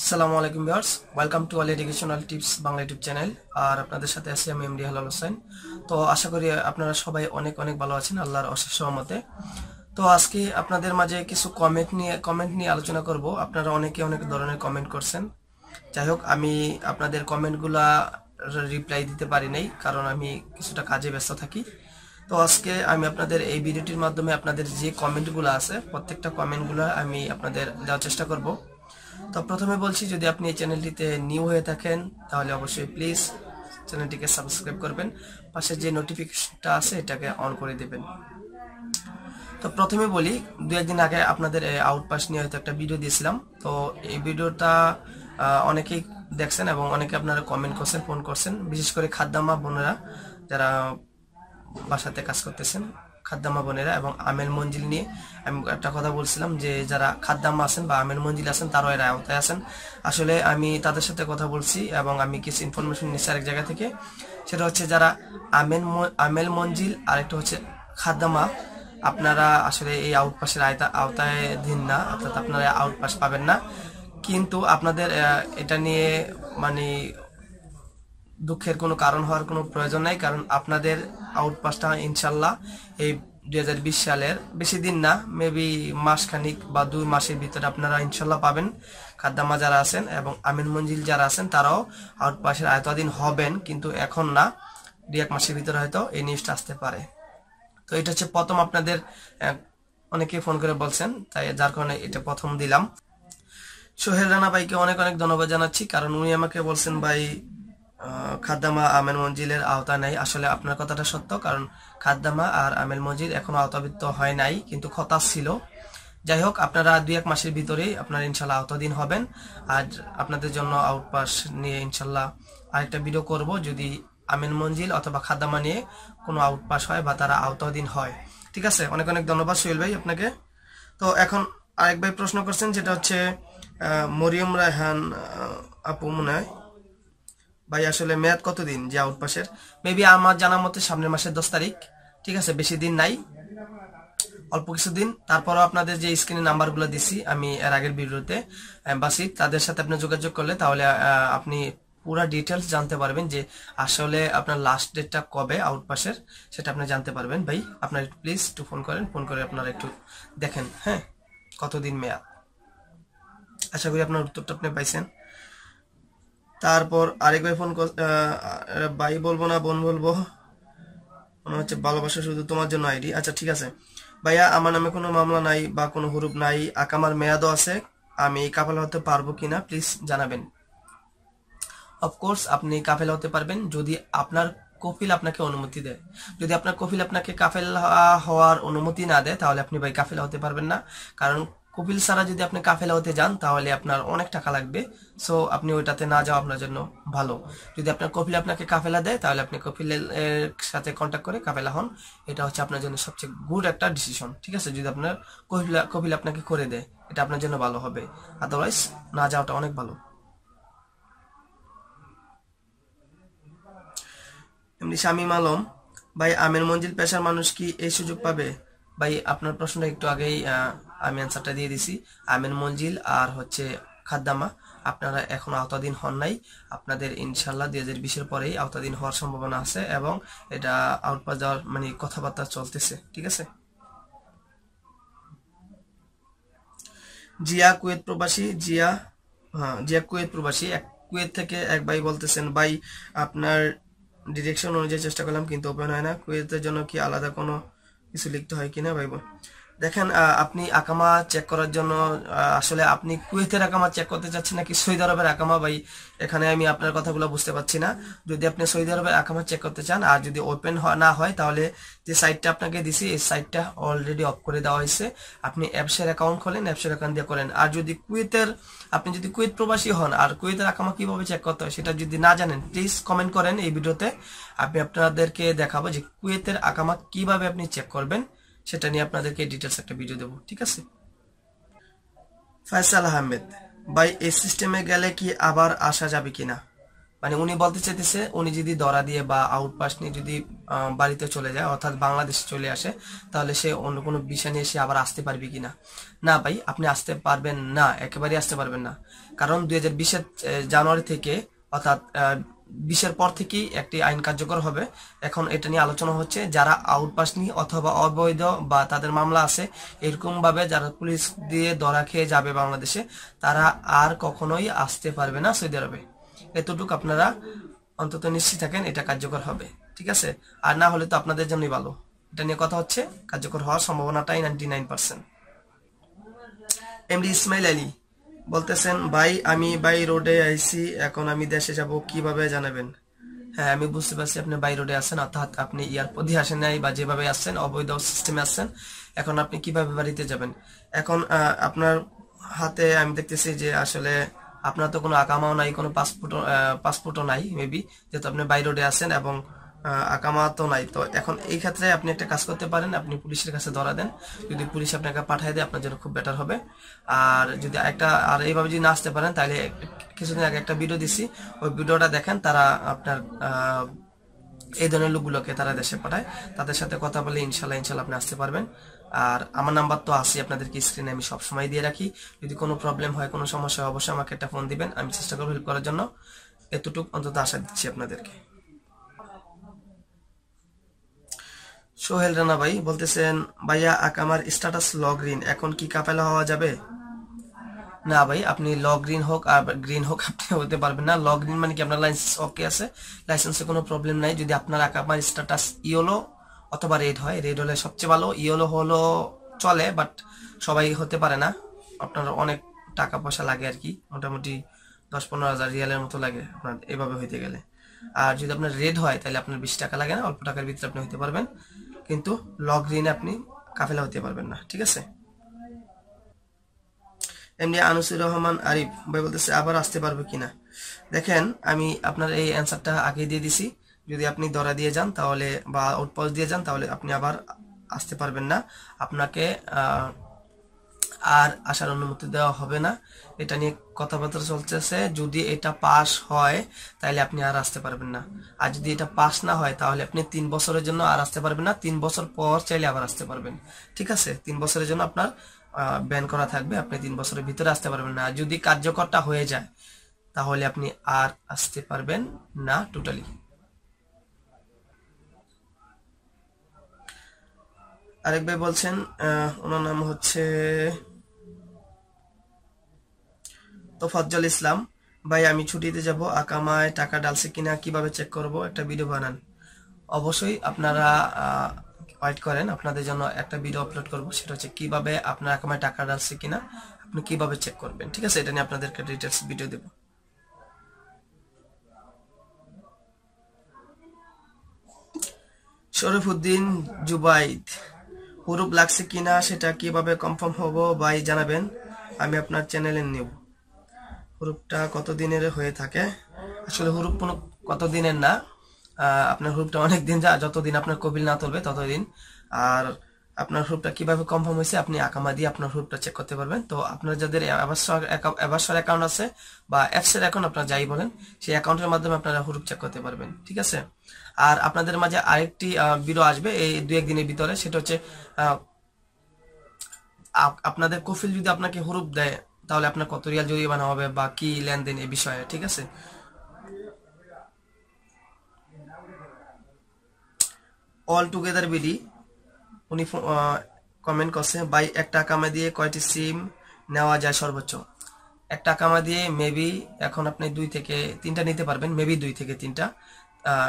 আসসালামু আলাইকুম viewers welcome to all educational tips Bangla YouTube channel আর আপনাদের সাথে আছি আমি এমডি হালাল হোসেন তো আশা করি আপনারা সবাই অনেক অনেক ভালো আছেন আল্লাহর অশেষ সহমতে তো আজকে আপনাদের মাঝে কিছু কমেন্ট নিয়ে কমেন্ট নিয়ে আলোচনা করব আপনারা অনেকে অনেক ধরনের কমেন্ট করছেন যাই হোক আমি আপনাদের কমেন্টগুলা রিপ্লাই দিতে পারি নাই কারণ আমি কিছুটা কাজে ব্যস্ত থাকি তো আজকে আমি আপনাদের এই ভিডিওটির মাধ্যমে আপনাদের যে কমেন্টগুলো আছে প্রত্যেকটা কমেন্টগুলো আমি আপনাদের দেওয়ার চেষ্টা করবো তো প্রথমে বলছি যদি আপনি এই চ্যানেলটিতে নিউ হয়ে থাকেন তাহলে অবশ্যই প্লিজ চ্যানেলটিকে সাবস্ক্রাইব করবেন পাশে যে নোটিফিকেশনটা আছে এটাকে অন করে দেবেন তো প্রথমে বলি দু একদিন আগে আপনাদের আউটপাস নিয়ে হয়তো একটা ভিডিও দিয়েছিলাম তো এই ভিডিওটা অনেকেই দেখছেন এবং অনেকে আপনারা কমেন্ট করছেন ফোন করছেন বিশেষ করে খাদ্যাম্মা বোনেরা যারা বাসাতে কাজ করতেছেন খাদ্দামা বোনেরা এবং আমেল মঞ্জিল নিয়ে আমি একটা কথা বলছিলাম যে যারা খাদ্দাম্মা আছেন বা আমেল মঞ্জিল আছেন তারাও এরা আওতায় আছেন আসলে আমি তাদের সাথে কথা বলছি এবং আমি কিছু ইনফরমেশন নিচ্ছি আরেক জায়গা থেকে সেটা হচ্ছে যারা আমেল আমেল মঞ্জিল আর একটা হচ্ছে খাদ্দামা আপনারা আসলে এই আউটপাসের আয়তা আওতায় দিন না অর্থাৎ আপনারা আউটপাস পাবেন না কিন্তু আপনাদের এটা নিয়ে মানে দুঃখের কোনো কারণ হওয়ার কোনো প্রয়োজন নাই কারণ আপনাদের আউটপাসটা ইনশাল্লাহ এই দুই সালের বেশি দিন না মেবি মাসখানিক বা দুই মাসের ভিতরে আপনারা ইনশাল্লাহ পাবেন খাদ্দামা যারা আছেন এবং আমিন মঞ্জিল যারা আছেন তারাও আউটপাসের আয়তাধীন হবেন কিন্তু এখন না দুই এক মাসের ভিতরে হয়তো এই নিউজটা আসতে পারে তো এটা হচ্ছে প্রথম আপনাদের অনেকে ফোন করে বলছেন তাই যার কারণে এটা প্রথম দিলাম সোহেল রানা ভাইকে অনেক অনেক ধন্যবাদ জানাচ্ছি কারণ উনি আমাকে বলছেন ভাই খাদ্দামা আমেল মঞ্জিলের আওতা নেই আসলে আপনার কথাটা সত্য কারণ খাদ্দামা আর আমেল মঞ্জিল এখনও আওতাবৃত্ত হয় নাই কিন্তু খতা ছিল যাই হোক আপনারা দুই এক মাসের ভিতরেই আপনারা ইনশাল্লাহ আওতাধীন হবেন আর আপনাদের জন্য আউটপাস নিয়ে ইনশাল্লাহ আরেকটা ভিডিও করব যদি আমেল মঞ্জিল অথবা খাদ্দামা নিয়ে কোনো আউটপাস হয় বা তারা আওতাদিন হয় ঠিক আছে অনেক অনেক ধন্যবাদ সোহেল ভাই আপনাকে তো এখন আরেক ভাই প্রশ্ন করছেন যেটা হচ্ছে মরিয়ম রায়হান আপু মনে হয় ভাই আসলে মেয়াদ কতদিন যে আউটপাসের মেবি আমার জানা মতে সামনের মাসের দশ তারিখ ঠিক আছে বেশি দিন নাই অল্প কিছুদিন তারপরও আপনাদের যে স্ক্রিনে নাম্বারগুলো দিছি আমি এর আগের ভিডিওতে বাসি তাদের সাথে আপনি যোগাযোগ করলে তাহলে আপনি পুরা ডিটেলস জানতে পারবেন যে আসলে আপনার লাস্ট ডেটটা কবে আউটপাসের সেটা আপনি জানতে পারবেন ভাই আপনার প্লিজ একটু ফোন করেন ফোন করে আপনারা একটু দেখেন হ্যাঁ কতদিন মেয়াদ আশা করি আপনার উত্তরটা আপনি পাইছেন তারপর আরেকবার ফোন ভাই বলবো না বোন বলবো মনে হচ্ছে ভালোবাসা শুধু তোমার জন্য আইডি আচ্ছা ঠিক আছে ভাইয়া আমার নামে কোনো মামলা নাই বা কোনো হুরুপ নাই আকামার মেয়াদও আছে আমি কাফেলা হতে পারবো কিনা প্লিজ জানাবেন অফকোর্স আপনি কাফেলা হতে পারবেন যদি আপনার কফিল আপনাকে অনুমতি দেয় যদি আপনার কফিল আপনাকে কাফেলা হওয়ার অনুমতি না দেয় তাহলে আপনি ভাই কাফেলা হতে পারবেন না কারণ কপিল সারা যদি আপনি কাফেলা হতে যান তাহলে আপনার অনেক টাকা লাগবে সো আপনি ওইটাতে না যাওয়া আপনার জন্য ভালো যদি আপনার কপিল আপনাকে কাফেলা দেয় তাহলে আপনি কপিলের সাথে কন্ট্যাক্ট করে কাফেলা হন এটা হচ্ছে আপনার জন্য সবচেয়ে গুড একটা ডিসিশন ঠিক আছে যদি আপনার কপিলা কপিল আপনাকে করে দেয় এটা আপনার জন্য ভালো হবে আদারওয়াইজ না যাওয়াটা অনেক ভালো এমনি শামিম আলম ভাই আমের মঞ্জিল পেশার মানুষ কি এই সুযোগ পাবে ভাই আপনার প্রশ্নটা একটু আগেই আমি অ্যান্সারটা দিয়ে দিছি আমিন মঞ্জিল আর হচ্ছে খাদ্দামা আপনারা এখন আওতাধীন হন নাই আপনাদের ইনশাল্লাহ দুই হাজার বিশের পরেই আওতাধীন হওয়ার সম্ভাবনা আছে এবং এটা আউটপাস যাওয়ার মানে কথাবার্তা চলতেছে ঠিক আছে জিয়া কুয়েত প্রবাসী জিয়া হ্যাঁ জিয়া কুয়েত প্রবাসী এক কুয়েত থেকে এক ভাই বলতেছেন ভাই আপনার ডিরেকশন অনুযায়ী চেষ্টা করলাম কিন্তু ওপেন হয় না কুয়েতের জন্য কি আলাদা কোনো इसे लिखते हैं कि ना भाई দেখেন আপনি আকামা চেক করার জন্য আসলে আপনি কুয়েতের আকামা চেক করতে চাচ্ছেন নাকি সৌদি আরবের আকামা ভাই এখানে আমি আপনার কথাগুলো বুঝতে পারছি না যদি আপনি সৌদি আরবের আকামা চেক করতে চান আর যদি ওপেন না হয় তাহলে যে সাইটটা আপনাকে দিছি এই সাইটটা অলরেডি অফ করে দেওয়া হয়েছে আপনি অ্যাপসের অ্যাকাউন্ট খোলেন অ্যাপসের অ্যাকাউন্ট দিয়ে করেন আর যদি কুয়েতের আপনি যদি কুয়েত প্রবাসী হন আর কুয়েতের আকামা কিভাবে চেক করতে হয় সেটা যদি না জানেন প্লিজ কমেন্ট করেন এই ভিডিওতে আমি আপনাদেরকে দেখাবো যে কুয়েতের আকামা কিভাবে আপনি চেক করবেন সেটা নিয়ে আপনাদেরকে ডিটেলস একটা ভিডিও দেবো ঠিক আছে ফয়সাল আহমেদ ভাই এই সিস্টেমে গেলে কি আবার আসা যাবে কিনা মানে উনি বলতে চাইতেছে উনি যদি দরা দিয়ে বা আউটপাস নিয়ে যদি বাড়িতে চলে যায় অর্থাৎ বাংলাদেশে চলে আসে তাহলে সে অন্য কোনো বিষয় নিয়ে সে আবার আসতে পারবে কি না না ভাই আপনি আসতে পারবেন না একেবারেই আসতে পারবেন না কারণ দুই হাজার জানুয়ারি থেকে অর্থাৎ বিশের পর থেকেই একটি আইন কার্যকর হবে এখন এটা নিয়ে আলোচনা হচ্ছে যারা আউটপাস নিয়ে অথবা অবৈধ বা তাদের মামলা আছে এরকমভাবে যারা পুলিশ দিয়ে ধরা খেয়ে যাবে বাংলাদেশে তারা আর কখনোই আসতে পারবে না সৌদি আরবে এতটুকু আপনারা অন্তত নিশ্চিত থাকেন এটা কার্যকর হবে ঠিক আছে আর না হলে তো আপনাদের জন্যই ভালো এটা নিয়ে কথা হচ্ছে কার্যকর হওয়ার সম্ভাবনাটাই ninety nine percent MD Ismail Ali বলতেছেন ভাই আমি বাই রোডে আইছি এখন আমি দেশে যাব কিভাবে জানাবেন হ্যাঁ আমি বুঝতে পারছি আপনি বাই রোডে আছেন অর্থাৎ আপনি এয়ারপোর্টে আসেন নাই বা যেভাবে আসছেন অবৈধ সিস্টেমে আসছেন এখন আপনি কিভাবে বাড়িতে যাবেন এখন আপনার হাতে আমি দেখতেছি যে আসলে আপনার তো কোনো আকামাও নাই কোনো পাসপোর্ট পাসপোর্টও নাই মেবি যেহেতু আপনি বাই রোডে আছেন এবং আকামা তো নাই তো এখন এই ক্ষেত্রে আপনি একটা কাজ করতে পারেন আপনি পুলিশের কাছে ধরা দেন যদি পুলিশ আপনাকে পাঠিয়ে দেয় আপনার জন্য খুব বেটার হবে আর যদি একটা আর এইভাবে যদি না আসতে পারেন তাহলে কিছুদিন আগে একটা ভিডিও দিছি ওই ভিডিওটা দেখেন তারা আপনার এই ধরনের লোকগুলোকে তারা দেশে পাঠায় তাদের সাথে কথা বলে ইনশাল্লাহ ইনশাল্লাহ আপনি আসতে পারবেন আর আমার নাম্বার তো আছে আপনাদেরকে স্ক্রিনে আমি সবসময় দিয়ে রাখি যদি কোনো প্রবলেম হয় কোনো সমস্যা অবশ্যই আমাকে একটা ফোন দিবেন আমি চেষ্টা করবো হেল্প করার জন্য এতটুকু অন্তত আশা দিচ্ছি আপনাদেরকে সোহেল রানা ভাই বলতেছেন ভাইয়া আমার স্ট্যাটাস লগ এখন কি কাপেলা হওয়া যাবে না ভাই আপনি লগ ইন হোক আর গ্রিন হোক আপনি হতে পারবেন না লগ ইন মানে কি আপনার লাইসেন্স ওকে আছে লাইসেন্সে কোনো প্রবলেম নাই যদি আপনার আমার স্ট্যাটাস ইয়েলো অথবা রেড হয় রেড হলে সবচেয়ে ভালো ইয়েলো হলো চলে বাট সবাই হতে পারে না আপনার অনেক টাকা পয়সা লাগে আর কি মোটামুটি দশ পনেরো হাজার রিয়ালের মতো লাগে আপনার এভাবে হইতে গেলে আর যদি আপনার রেড হয় তাহলে আপনার বিশ টাকা লাগে না অল্প টাকার ভিতরে আপনি হইতে পারবেন কিন্তু লগ ঋণে আপনি কাফেলা হতে পারবেন না ঠিক আছে এমনি আনুসুর রহমান আরিফ ভাই বলতেছে আবার আসতে পারবে কিনা দেখেন আমি আপনার এই অ্যান্সারটা আগে দিয়ে দিছি যদি আপনি দরা দিয়ে যান তাহলে বা আউটপোস্ট দিয়ে যান তাহলে আপনি আবার আসতে পারবেন না আপনাকে আর আসার অনুমতি দেওয়া হবে না এটা নিয়ে কথাবার্তা চলতেছে যদি এটা পাস হয় তাহলে আপনি আর আসতে পারবেন না আর যদি এটা পাস না হয় তাহলে আপনি তিন বছরের জন্য আর আসতে পারবেন না তিন বছর পর চাইলে আবার আসতে পারবেন ঠিক আছে তিন বছরের জন্য আপনার ব্যান করা থাকবে আপনি তিন বছরের ভিতরে আসতে পারবেন না যদি কার্যকরটা হয়ে যায় তাহলে আপনি আর আসতে পারবেন না টোটালি আরেক ভাই বলছেন ওনার নাম হচ্ছে তো ফজল ইসলাম ভাই আমি ছুটিতে যাব আকামায় টাকা ডালছে কিনা কিভাবে চেক করব একটা ভিডিও বানান অবশ্যই আপনারা ওয়াইট করেন আপনাদের জন্য একটা ভিডিও আপলোড করব সেটা হচ্ছে কিভাবে আপনার আকামায় টাকা ডালছে কিনা আপনি কিভাবে চেক করবেন ঠিক আছে এটা নিয়ে আপনাদেরকে ডিটেলস ভিডিও দেবো শরীফুদ্দিন জুবাইদ হুরুপ লাগছে কিনা সেটা কিভাবে কনফার্ম হবো ভাই জানাবেন আমি আপনার চ্যানেলে নেব হুরুপটা কত দিনের হয়ে থাকে আসলে হুরুপ কোনো কত দিনের না আপনার হুরুপটা অনেক দিন যা যতদিন আপনার কবিল না তুলবে ততদিন আর আপনার হুরুপটা কিভাবে কনফার্ম হয়েছে আপনি আকামা দিয়ে আপনার হুরুপটা চেক করতে পারবেন তো আপনার যাদের অ্যাভাসর অ্যাকাউন্ট আছে বা অ্যাপসের অ্যাকাউন্ট আপনার যাই বলেন সেই অ্যাকাউন্টের মাধ্যমে আপনারা হুরুপ চেক করতে পারবেন ঠিক আছে আর আপনাদের মাঝে আরেকটি বিরো আসবে এই দু একদিনের ভিতরে সেটা হচ্ছে আপনাদের কফিল যদি আপনাকে হুরুপ দেয় তাহলে আপনার কত রিয়াল জরিমানা হবে বা কি লেনদেন এ বিষয়ে ঠিক আছে অল টুগেদার বিডি উনি কমেন্ট করছে বাই একটা কামে দিয়ে কয়টি সিম নেওয়া যায় সর্বোচ্চ একটা কামা দিয়ে মেবি এখন আপনি দুই থেকে তিনটা নিতে পারবেন মেবি দুই থেকে তিনটা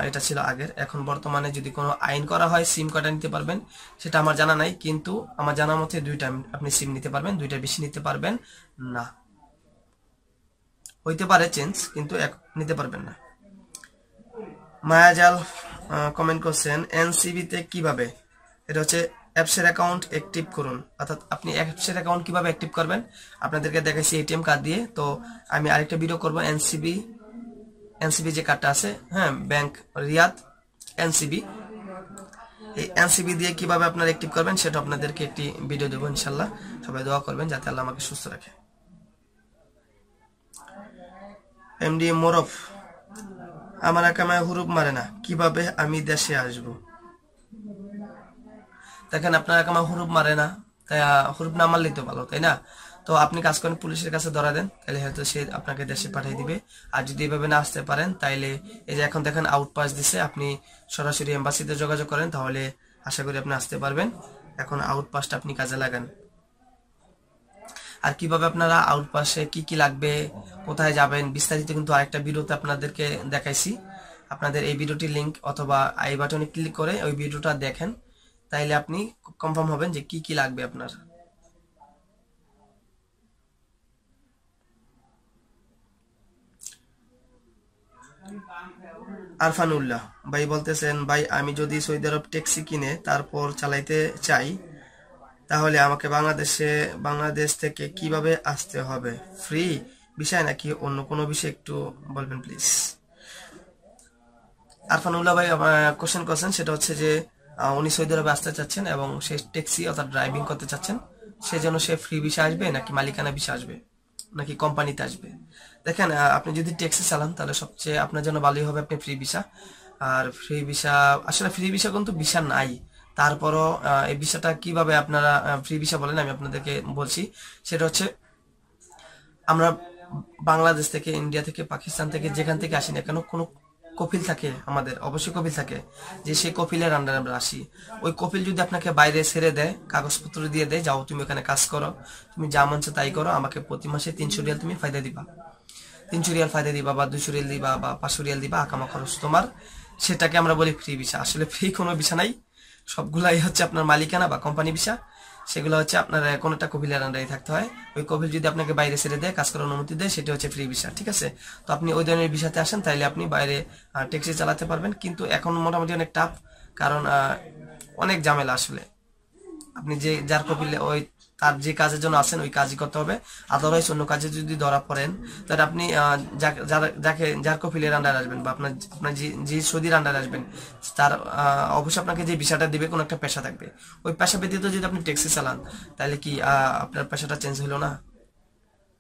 এটা ছিল আগের এখন বর্তমানে যদি কোনো আইন করা হয় সিম কার্ডে নিতে পারবেন সেটা আমার জানা নাই কিন্তু আমার জানা মতে দুইটা আপনি সিম নিতে পারবেন দুইটা বেশি নিতে পারবেন না হইতে পারে চেঞ্জ কিন্তু এক নিতে পারবেন না মায়াজাল কমেন্ট করছেন এনসিবিতে কিভাবে এটা হচ্ছে অ্যাপসের অ্যাকাউন্ট অ্যাক্টিভ করুন অর্থাৎ আপনি অ্যাপসের অ্যাকাউন্ট কিভাবে অ্যাক্টিভ করবেন আপনাদেরকে দেখাচ্ছি এটিএম কার্ড দিয়ে তো আমি আরেকটা ভিডিও করব এনসিবি এনসিবি যে কার্ডটা আছে হ্যাঁ ব্যাংক রিয়াদ এনসিবি এই এনসিবি দিয়ে কিভাবে আপনারা অ্যাক্টিভ করবেন সেটা আপনাদেরকে একটি ভিডিও দেবো ইনশাল্লাহ সবাই দোয়া করবেন যাতে আল্লাহ আমাকে সুস্থ রাখে এমডি মোরফ আমার একামায় হুরুপ মারে না কিভাবে আমি দেশে আসব দেখেন আপনার মা হুরুপ মারে না তাই হুরুপ না মারলেই তো ভালো তাই না তো আপনি কাজ করেন পুলিশের কাছে ধরা দেন তাহলে হয়তো সে আপনাকে দেশে পাঠিয়ে দিবে আর যদি এভাবে না আসতে পারেন তাইলে এই যে এখন দেখেন আউট পাস দিছে আপনি সরাসরি এম্বাসিতে যোগাযোগ করেন তাহলে আশা করি আপনি আসতে পারবেন এখন আউট পাসটা আপনি কাজে লাগান আর কিভাবে আপনারা আউট পাসে কি কি লাগবে কোথায় যাবেন বিস্তারিত কিন্তু আরেকটা ভিডিওতে আপনাদেরকে দেখাইছি আপনাদের এই ভিডিওটির লিঙ্ক অথবা আই বাটনে ক্লিক করে ওই ভিডিওটা দেখেন তাইলে আপনি কনফার্ম হবেন যে কি কি লাগবে আপনার আরফান উল্লাহ ভাই বলতেছেন ভাই আমি যদি সৌদি আরব ট্যাক্সি কিনে তারপর চালাইতে চাই তাহলে আমাকে বাংলাদেশে বাংলাদেশ থেকে কিভাবে আসতে হবে ফ্রি বিষয় নাকি অন্য কোনো বিষয় একটু বলবেন প্লিজ আরফান উল্লাহ ভাই কোশ্চেন করছেন সেটা হচ্ছে যে উনি সৌদি আরবে আসতে চাচ্ছেন এবং সে ট্যাক্সি অর্থাৎ ড্রাইভিং করতে চাচ্ছেন সেজন্য সে ফ্রি বিষয় আসবে নাকি মালিকানা বিষয় আসবে নাকি কোম্পানিতে আসবে দেখেন আপনি যদি ট্যাক্সে চালান তাহলে সবচেয়ে আপনার জন্য ভালোই হবে আপনি ফ্রি ভিসা আর ফ্রি ভিসা আসলে ফ্রি ভিসা কিন্তু ভিসা নাই তারপরও এই ভিসাটা কিভাবে আপনারা ফ্রি ভিসা বলেন আমি আপনাদেরকে বলছি সেটা হচ্ছে আমরা বাংলাদেশ থেকে ইন্ডিয়া থেকে পাকিস্তান থেকে যেখান থেকে আসি না কেন কোনো কপিল থাকে আমাদের অবশ্যই কপিল থাকে যে সেই কপিলের আন্ডারে আমরা আসি ওই কপিল যদি আপনাকে বাইরে ছেড়ে দেয় কাগজপত্র দিয়ে দেয় যাও তুমি ওখানে কাজ করো তুমি যা মানছো তাই করো আমাকে প্রতি মাসে তিনশো রিয়াল তুমি ফায়দা দিবা তিনশো রিয়াল ফায়দা দিবা বা দুশো রিয়াল দিবা বা পাঁচশো রিয়াল দিবা আকামা খরচ তোমার সেটাকে আমরা বলি ফ্রি ভিসা আসলে ফ্রি কোনো ভিসা নাই সবগুলাই হচ্ছে আপনার মালিকানা বা কোম্পানি ভিসা সেগুলো হচ্ছে আপনার কোনো একটা কবিলের আন্ডারে থাকতে হয় ওই কপিল যদি আপনাকে বাইরে ছেড়ে দেয় কাজ করার অনুমতি দেয় সেটা হচ্ছে ফ্রি ভিসা ঠিক আছে তো আপনি ওই ধরনের ভিসাতে আসেন তাহলে আপনি বাইরে ট্যাক্সি চালাতে পারবেন কিন্তু এখন মোটামুটি অনেক টাফ কারণ অনেক ঝামেলা আসলে আপনি যে যার কপিলে ওই কার যে কাজের জন্য আসেন ওই কাজই করতে হবে আদারওয়াইজ অন্য কাজে যদি ধরা পড়েন তাহলে আপনি যাকে যার কফিলের আন্ডার আসবেন বা আপনার আপনার যে সৌদির আন্ডার আসবেন তার অবশ্যই আপনাকে যে ভিসাটা দেবে কোনো একটা পেশা থাকবে ওই পেশা ব্যতীত যদি আপনি ট্যাক্সি চালান তাহলে কি আপনার পেশাটা চেঞ্জ হলো না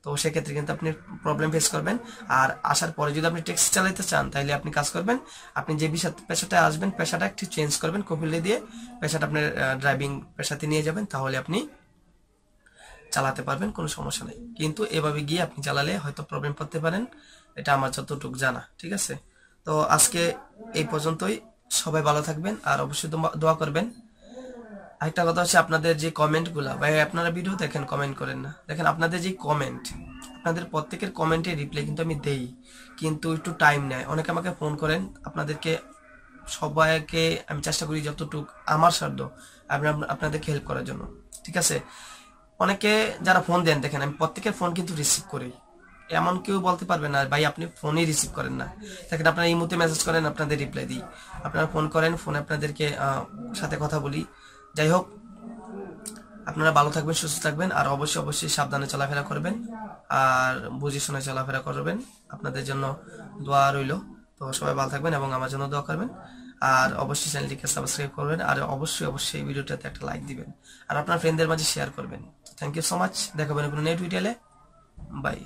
তো সেক্ষেত্রে কিন্তু আপনি প্রবলেম ফেস করবেন আর আসার পরে যদি আপনি ট্যাক্সি চালাইতে চান তাহলে আপনি কাজ করবেন আপনি যে বিষয় পেশাটা আসবেন পেশাটা একটু চেঞ্জ করবেন কপিলে দিয়ে পেশাটা আপনার ড্রাইভিং পেশাতে নিয়ে যাবেন তাহলে আপনি চালাতে পারবেন কোনো সমস্যা নেই কিন্তু এভাবে গিয়ে আপনি চালালে হয়তো প্রবলেম পড়তে পারেন এটা আমার যতটুকু জানা ঠিক আছে তো আজকে এই পর্যন্তই সবাই ভালো থাকবেন আর অবশ্যই দোয়া করবেন আরেকটা কথা হচ্ছে আপনাদের যে কমেন্টগুলো বা আপনারা ভিডিও দেখেন কমেন্ট করেন না দেখেন আপনাদের যে কমেন্ট আপনাদের প্রত্যেকের কমেন্টে রিপ্লাই কিন্তু আমি দেই কিন্তু একটু টাইম নেয় অনেকে আমাকে ফোন করেন আপনাদেরকে সবাইকে আমি চেষ্টা করি যতটুক আমার সাধ্য আপনাদেরকে হেল্প করার জন্য ঠিক আছে অনেকে যারা ফোন দেন দেখেন আমি প্রত্যেকের ফোন কিন্তু রিসিভ করি এমন কেউ বলতে পারবে না ভাই আপনি ফোনই রিসিভ করেন না দেখেন আপনারা এই মুহূর্তে মেসেজ করেন আপনাদের রিপ্লাই দিই আপনারা ফোন করেন ফোনে আপনাদেরকে সাথে কথা বলি যাই হোক আপনারা ভালো থাকবেন সুস্থ থাকবেন আর অবশ্যই অবশ্যই সাবধানে চলাফেরা করবেন আর বুঝে শুনে চলাফেরা করবেন আপনাদের জন্য দোয়া রইল তো সবাই ভালো থাকবেন এবং আমার জন্য দোয়া করবেন আর অবশ্যই চ্যানেলটিকে সাবস্ক্রাইব করবেন আর অবশ্যই অবশ্যই ভিডিওটাতে একটা লাইক দিবেন আর আপনার ফ্রেন্ডদের মাঝে শেয়ার করবেন থ্যাংক ইউ সো মাচ দেখাবেন কোনো নেট ভিডিওলে বাই